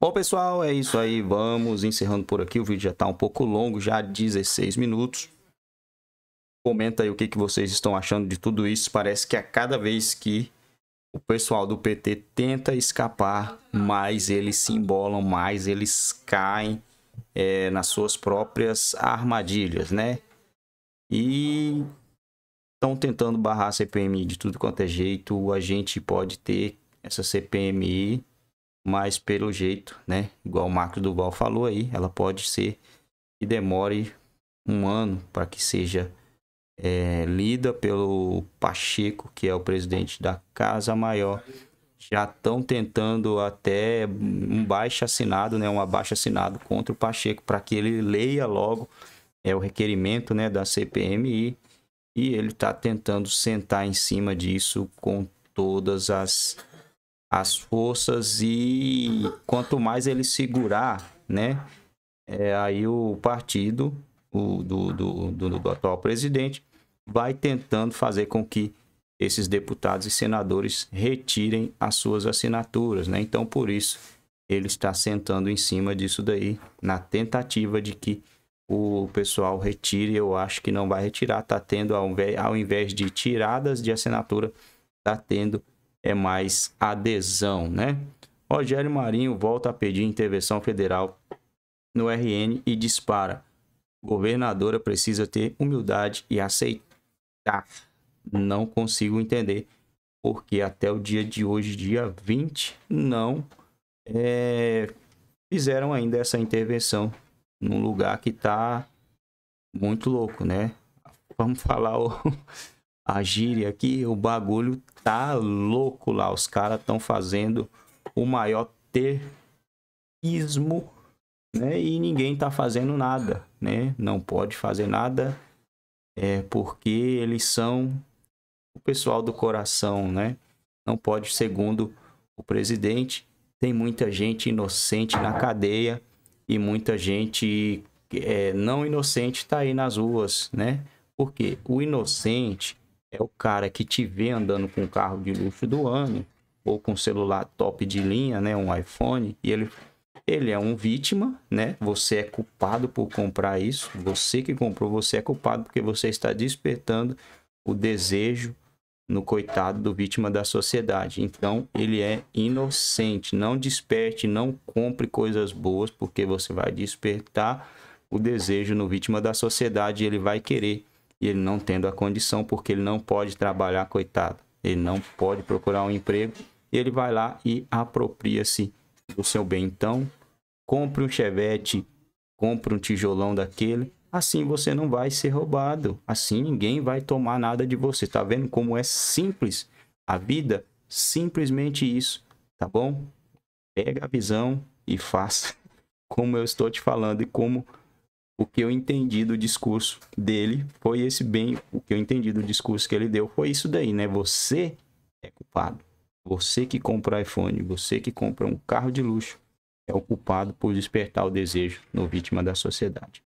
Bom, pessoal, é isso aí. Vamos encerrando por aqui. O vídeo já está um pouco longo, já 16 minutos. Comenta aí o que, que vocês estão achando de tudo isso. Parece que a é cada vez que o pessoal do PT tenta escapar, mais eles se embolam, mais eles caem é, nas suas próprias armadilhas, né? E estão tentando barrar a CPMI de tudo quanto é jeito. A gente pode ter essa CPMI mas pelo jeito, né? Igual o Marcos Duval falou aí, ela pode ser que demore um ano para que seja é, lida pelo Pacheco, que é o presidente da Casa Maior. Já estão tentando até um baixo assinado, né? Um abaixo assinado contra o Pacheco para que ele leia logo é o requerimento, né, da CPMI e ele está tentando sentar em cima disso com todas as as forças e quanto mais ele segurar, né? É, aí o partido o, do, do, do, do atual presidente vai tentando fazer com que esses deputados e senadores retirem as suas assinaturas, né? Então, por isso, ele está sentando em cima disso daí, na tentativa de que o pessoal retire. Eu acho que não vai retirar, tá tendo, ao invés de tiradas de assinatura, tá tendo é mais adesão, né? Rogério Marinho volta a pedir intervenção federal no RN e dispara. Governadora precisa ter humildade e aceitar. Não consigo entender porque até o dia de hoje, dia 20, não é, fizeram ainda essa intervenção num lugar que está muito louco, né? Vamos falar o, a gíria aqui, o bagulho tá louco lá. Os caras estão fazendo o maior terrorismo, né? E ninguém tá fazendo nada, né? Não pode fazer nada, é porque eles são o pessoal do coração, né? Não pode, segundo o presidente, tem muita gente inocente na cadeia e muita gente é, não inocente está aí nas ruas, né? Porque o inocente é o cara que te vê andando com o carro de luxo do ano ou com um celular top de linha, né, um iPhone, e ele ele é um vítima, né? Você é culpado por comprar isso, você que comprou, você é culpado porque você está despertando o desejo no coitado do vítima da sociedade. Então, ele é inocente. Não desperte, não compre coisas boas, porque você vai despertar o desejo no vítima da sociedade e ele vai querer e ele não tendo a condição, porque ele não pode trabalhar, coitado, ele não pode procurar um emprego, ele vai lá e apropria-se do seu bem. Então, compre um chevette, compre um tijolão daquele, assim você não vai ser roubado, assim ninguém vai tomar nada de você. Tá vendo como é simples a vida? Simplesmente isso, tá bom? Pega a visão e faça como eu estou te falando e como o que eu entendi do discurso dele foi esse bem, o que eu entendi do discurso que ele deu foi isso daí, né? Você é culpado. Você que compra iPhone, você que compra um carro de luxo, é o culpado por despertar o desejo no vítima da sociedade.